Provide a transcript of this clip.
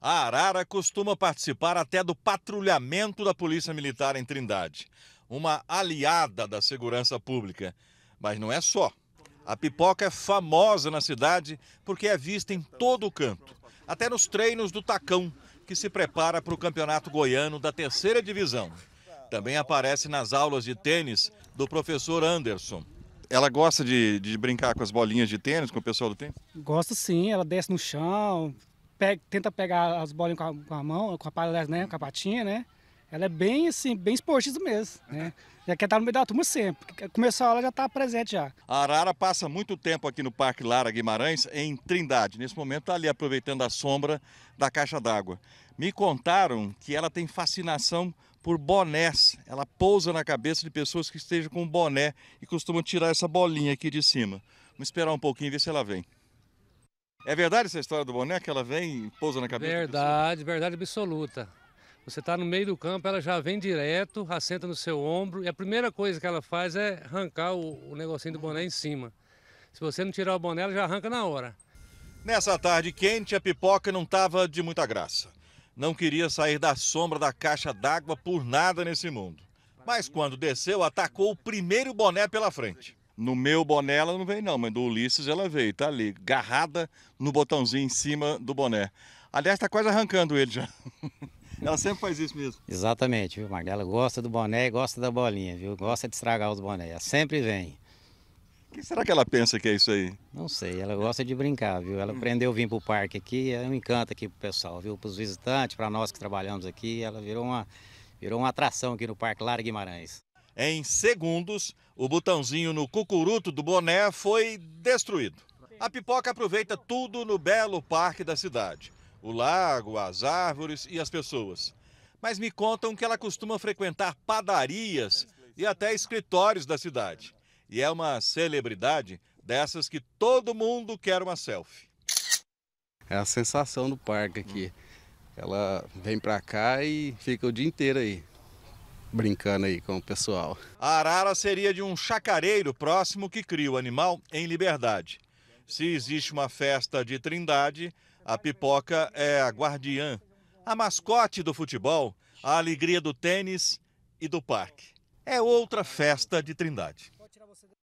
A arara costuma participar até do patrulhamento da Polícia Militar em Trindade, uma aliada da segurança pública. Mas não é só. A pipoca é famosa na cidade porque é vista em todo o canto, até nos treinos do Tacão, que se prepara para o Campeonato Goiano da Terceira Divisão. Também aparece nas aulas de tênis do professor Anderson. Ela gosta de, de brincar com as bolinhas de tênis, com o pessoal do tênis? Gosta sim, ela desce no chão, pega, tenta pegar as bolinhas com a, com a mão, com a, né, com a patinha, né? Ela é bem assim, bem esportista mesmo, né? Já quer estar no meio da turma sempre. Começou a aula já está presente já. A Arara passa muito tempo aqui no Parque Lara Guimarães, em Trindade. Nesse momento está ali aproveitando a sombra da caixa d'água. Me contaram que ela tem fascinação por bonés. Ela pousa na cabeça de pessoas que estejam com boné e costumam tirar essa bolinha aqui de cima. Vamos esperar um pouquinho e ver se ela vem. É verdade essa história do boné que ela vem e pousa na cabeça? Verdade, verdade absoluta. Você está no meio do campo, ela já vem direto, assenta no seu ombro e a primeira coisa que ela faz é arrancar o, o negocinho do boné em cima. Se você não tirar o boné, ela já arranca na hora. Nessa tarde quente, a pipoca não estava de muita graça. Não queria sair da sombra da caixa d'água por nada nesse mundo. Mas quando desceu, atacou o primeiro boné pela frente. No meu boné ela não veio, não, mas do Ulisses ela veio, tá ali, garrada no botãozinho em cima do boné. Aliás, tá quase arrancando ele já. ela sempre faz isso mesmo. Exatamente, viu, Magda? Ela gosta do boné e gosta da bolinha, viu? Gosta de estragar os bonés. Ela sempre vem. O que será que ela pensa que é isso aí? Não sei, ela gosta de brincar, viu? Ela aprendeu a vir pro parque aqui, é um encanto aqui pro pessoal, viu? Pros visitantes, para nós que trabalhamos aqui, ela virou uma, virou uma atração aqui no Parque Lara Guimarães. Em segundos, o botãozinho no cucuruto do boné foi destruído. A pipoca aproveita tudo no belo parque da cidade: o lago, as árvores e as pessoas. Mas me contam que ela costuma frequentar padarias e até escritórios da cidade. E é uma celebridade dessas que todo mundo quer uma selfie. É a sensação do parque aqui. Ela vem pra cá e fica o dia inteiro aí brincando aí com o pessoal. A arara seria de um chacareiro próximo que cria o animal em liberdade. Se existe uma festa de trindade, a pipoca é a guardiã, a mascote do futebol, a alegria do tênis e do parque. É outra festa de trindade.